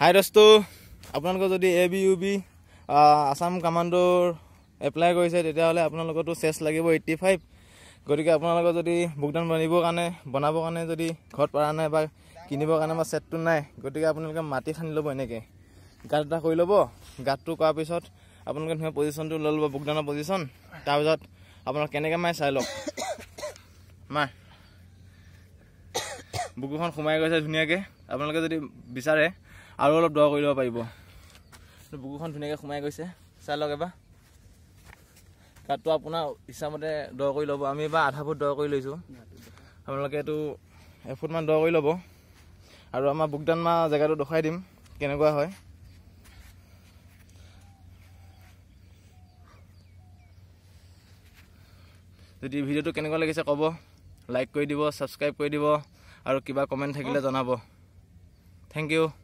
হাই দোস্ত আপোনালোকৰ যদি A B U B Assam কামাণ্ডৰ এপ্লাই কৰিছে তেতিয়াহ'লে আপোনালোকৰতো চেছ লাগিব এইট্টি ফাইভ গতিকে আপোনালোকৰ যদি ভোগদান বনিবৰ কাৰণে বনাবৰ কাৰণে যদি ঘৰত পৰা নাই বা কিনিবৰ কাৰণে বা ছেটটো নাই গতিকে আপোনালোকে মাটি খান্দি ল'ব এনেকৈ গাঁত এটা কৰি ল'ব গাঁতটো কৰাৰ পিছত আপোনালোকে ধুনীয়া পজিশ্যনটো লৈ ল'ব ভোগদানৰ পজিশ্যন তাৰপিছত আপোনালোক কেনেকৈ মাৰে চাই লওক মা বুকুখন সোমাই গৈছে ধুনীয়াকৈ আপোনালোকে যদি বিচাৰে আৰু অলপ দয়া কৰি ল'ব পাৰিব বুকুখন ধুনীয়াকৈ সোমাই গৈছে চাই লওক এবাৰ তাতটো আপোনাৰ ইচ্ছামতে দ কৰি ল'ব আমি এবাৰ আধা ফুট দ কৰি লৈছোঁ আপোনালোকে এইটো এফুটমান দ কৰি ল'ব আৰু আমাৰ বুকদান মা জেগাটো দেখুৱাই দিম কেনেকুৱা হয় যদি ভিডিঅ'টো কেনেকুৱা লাগিছে ক'ব লাইক কৰি দিব ছাবস্ক্ৰাইব কৰি দিব আৰু কিবা কমেণ্ট থাকিলে জনাব থেংক ইউ